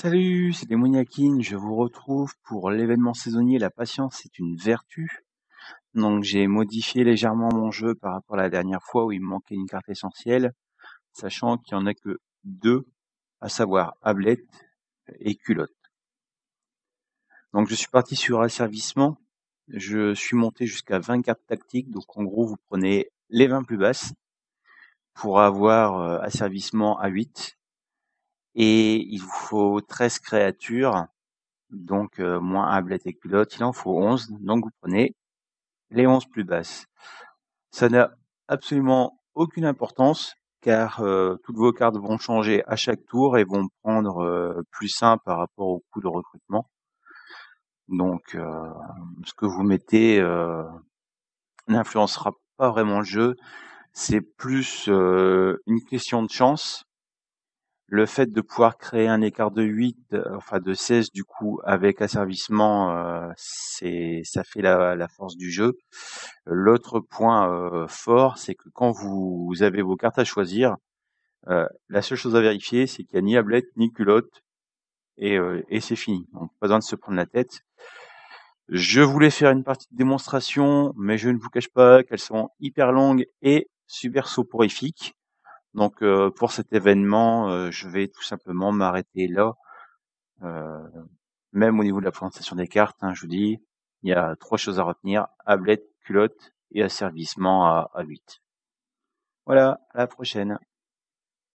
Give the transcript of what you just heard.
Salut, c'est démoniakin je vous retrouve pour l'événement saisonnier La patience est une vertu. Donc j'ai modifié légèrement mon jeu par rapport à la dernière fois où il me manquait une carte essentielle, sachant qu'il n'y en a que deux, à savoir ablette et culotte. Donc je suis parti sur asservissement, je suis monté jusqu'à 20 cartes tactiques, donc en gros vous prenez les 20 plus basses pour avoir euh, asservissement à 8, et il vous faut 13 créatures, donc euh, moins un et pilote, il en faut 11, donc vous prenez les 11 plus basses. Ça n'a absolument aucune importance, car euh, toutes vos cartes vont changer à chaque tour et vont prendre euh, plus 1 par rapport au coût de recrutement. Donc, ce que vous mettez n'influencera pas vraiment le jeu. C'est plus une question de chance le fait de pouvoir créer un écart de 8, euh, enfin de 16 du coup, avec asservissement, euh, c'est ça fait la, force du jeu. L'autre point euh, fort, c'est que quand vous, avez vos cartes à choisir, la seule chose à vérifier, c'est qu'il n'y a ni ablette ni culotte, et, et c'est fini. Donc pas besoin de se prendre la tête. Je voulais faire une partie de démonstration, mais je ne vous cache pas qu'elles sont hyper longues et super soporifiques. Donc euh, pour cet événement, euh, je vais tout simplement m'arrêter là. Euh, même au niveau de la présentation des cartes, hein, je vous dis, il y a trois choses à retenir, ablette, culotte et asservissement à, à 8. Voilà, à la prochaine.